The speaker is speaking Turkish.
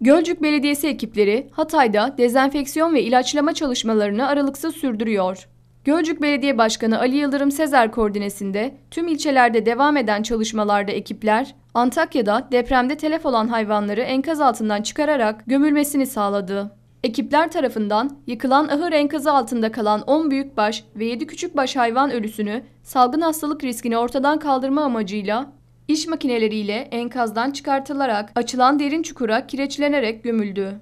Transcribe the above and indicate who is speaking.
Speaker 1: Gölcük Belediyesi ekipleri Hatay'da dezenfeksiyon ve ilaçlama çalışmalarını aralıksız sürdürüyor. Gölcük Belediye Başkanı Ali Yıldırım Sezer koordinesinde tüm ilçelerde devam eden çalışmalarda ekipler Antakya'da depremde telef olan hayvanları enkaz altından çıkararak gömülmesini sağladı. Ekipler tarafından yıkılan ahır enkazı altında kalan 10 büyükbaş ve 7 küçükbaş hayvan ölüsünü salgın hastalık riskini ortadan kaldırma amacıyla iş makineleriyle enkazdan çıkartılarak açılan derin çukura kireçlenerek gömüldü.